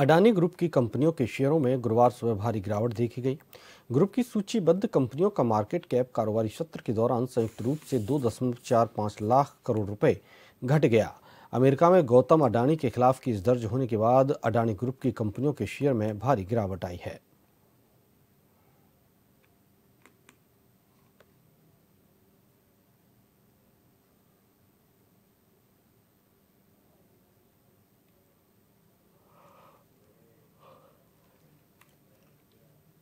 Adani group की कंपनियों के शेयरों में गुरुवार सुबह भारी गिरावट देखी गई ग्रुप की सूचीबद्ध कंपनियों का मार्केट कैप कारोबारी सत्र के दौरान संयुक्त रूप से दो दशमलव चार पाँच लाख करोड़ रुपए घट गया अमेरिका में गौतम अडानी के खिलाफ केस दर्ज होने के बाद अडानी ग्रुप की कंपनियों के शेयर में भारी गिरावट आई है